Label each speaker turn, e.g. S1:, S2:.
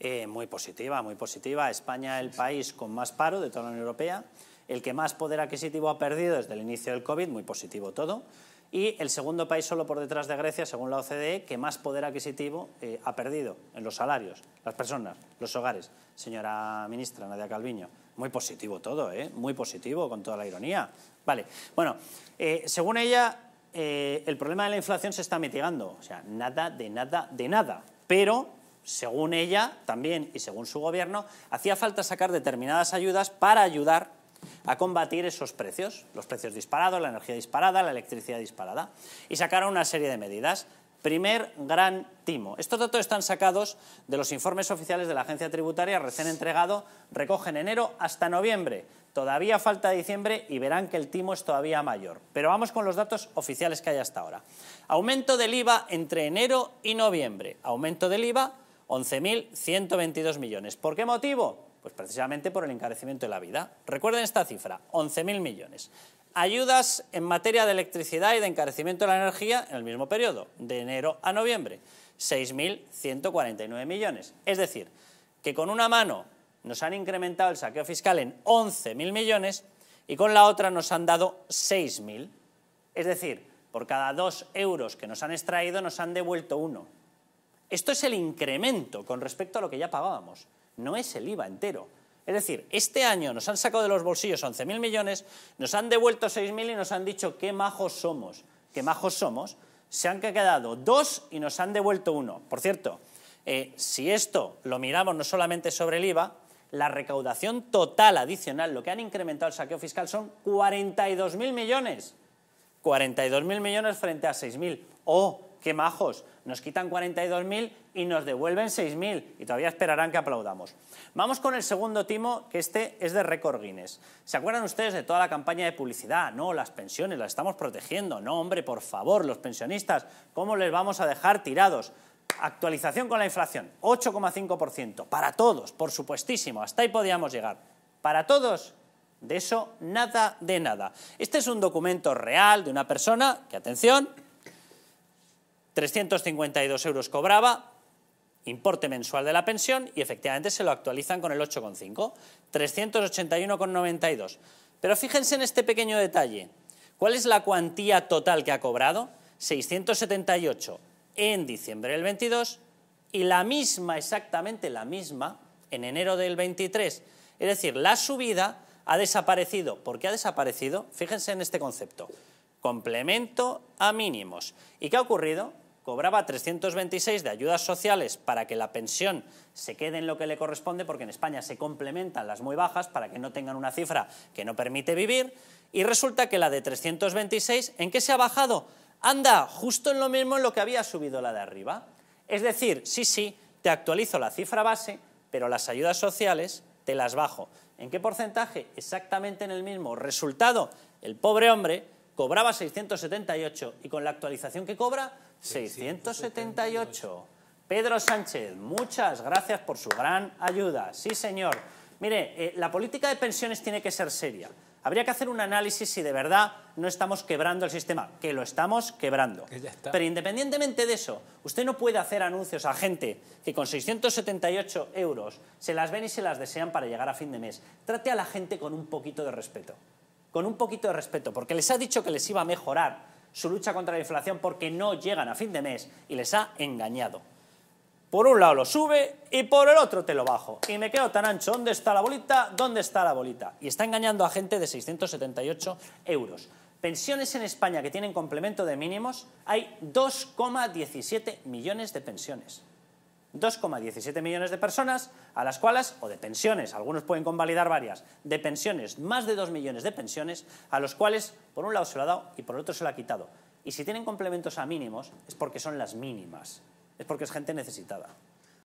S1: Eh, muy positiva, muy positiva. España el país con más paro de toda la Unión Europea, el que más poder adquisitivo ha perdido desde el inicio del COVID, muy positivo todo, y el segundo país solo por detrás de Grecia, según la OCDE, que más poder adquisitivo eh, ha perdido en los salarios, las personas, los hogares. Señora ministra Nadia Calviño, muy positivo todo, ¿eh? muy positivo, con toda la ironía. Vale, bueno, eh, según ella, el problema de la inflación se está mitigando, o sea, nada de nada de nada, pero según ella también y según su gobierno, hacía falta sacar determinadas ayudas para ayudar a combatir esos precios, los precios disparados, la energía disparada, la electricidad disparada, y sacaron una serie de medidas. Primer gran timo. Estos datos están sacados de los informes oficiales de la agencia tributaria recién entregado, recogen enero hasta noviembre. Todavía falta diciembre y verán que el timo es todavía mayor. Pero vamos con los datos oficiales que hay hasta ahora. Aumento del IVA entre enero y noviembre. Aumento del IVA 11.122 millones. ¿Por qué motivo? Pues precisamente por el encarecimiento de la vida. Recuerden esta cifra, 11.000 millones. Ayudas en materia de electricidad y de encarecimiento de la energía en el mismo periodo, de enero a noviembre, 6.149 millones. Es decir, que con una mano nos han incrementado el saqueo fiscal en 11.000 millones y con la otra nos han dado 6.000. Es decir, por cada dos euros que nos han extraído nos han devuelto uno. Esto es el incremento con respecto a lo que ya pagábamos, no es el IVA entero. Es decir, este año nos han sacado de los bolsillos 11.000 millones, nos han devuelto 6.000 y nos han dicho qué majos somos, qué majos somos, se han quedado dos y nos han devuelto uno. Por cierto, eh, si esto lo miramos no solamente sobre el IVA, la recaudación total adicional, lo que han incrementado el saqueo fiscal son 42.000 millones. 42.000 millones frente a 6.000. ¡Oh! qué majos, nos quitan 42.000 y nos devuelven 6.000 y todavía esperarán que aplaudamos. Vamos con el segundo timo, que este es de récord Guinness. ¿Se acuerdan ustedes de toda la campaña de publicidad? No, las pensiones las estamos protegiendo. No, hombre, por favor, los pensionistas, ¿cómo les vamos a dejar tirados? Actualización con la inflación, 8,5%, para todos, por supuestísimo, hasta ahí podíamos llegar. Para todos, de eso nada de nada. Este es un documento real de una persona que, atención, 352 euros cobraba, importe mensual de la pensión, y efectivamente se lo actualizan con el 8,5, 381,92. Pero fíjense en este pequeño detalle. ¿Cuál es la cuantía total que ha cobrado? 678 en diciembre del 22 y la misma, exactamente la misma, en enero del 23. Es decir, la subida ha desaparecido. ¿Por qué ha desaparecido? Fíjense en este concepto. Complemento a mínimos. ¿Y qué ha ocurrido? cobraba 326 de ayudas sociales para que la pensión se quede en lo que le corresponde, porque en España se complementan las muy bajas para que no tengan una cifra que no permite vivir, y resulta que la de 326, ¿en qué se ha bajado? Anda, justo en lo mismo en lo que había subido la de arriba. Es decir, sí, sí, te actualizo la cifra base, pero las ayudas sociales te las bajo. ¿En qué porcentaje? Exactamente en el mismo. Resultado, el pobre hombre cobraba 678 y con la actualización que cobra, 678. Pedro Sánchez, muchas gracias por su gran ayuda. Sí, señor. Mire, eh, la política de pensiones tiene que ser seria. Habría que hacer un análisis si de verdad no estamos quebrando el sistema, que lo estamos quebrando. Pero independientemente de eso, usted no puede hacer anuncios a gente que con 678 euros se las ven y se las desean para llegar a fin de mes. Trate a la gente con un poquito de respeto con un poquito de respeto, porque les ha dicho que les iba a mejorar su lucha contra la inflación porque no llegan a fin de mes y les ha engañado. Por un lado lo sube y por el otro te lo bajo. Y me quedo tan ancho. ¿Dónde está la bolita? ¿Dónde está la bolita? Y está engañando a gente de 678 euros. Pensiones en España que tienen complemento de mínimos, hay 2,17 millones de pensiones. 2,17 millones de personas a las cuales, o de pensiones, algunos pueden convalidar varias, de pensiones, más de 2 millones de pensiones, a los cuales por un lado se lo ha dado y por otro se lo ha quitado. Y si tienen complementos a mínimos es porque son las mínimas, es porque es gente necesitada.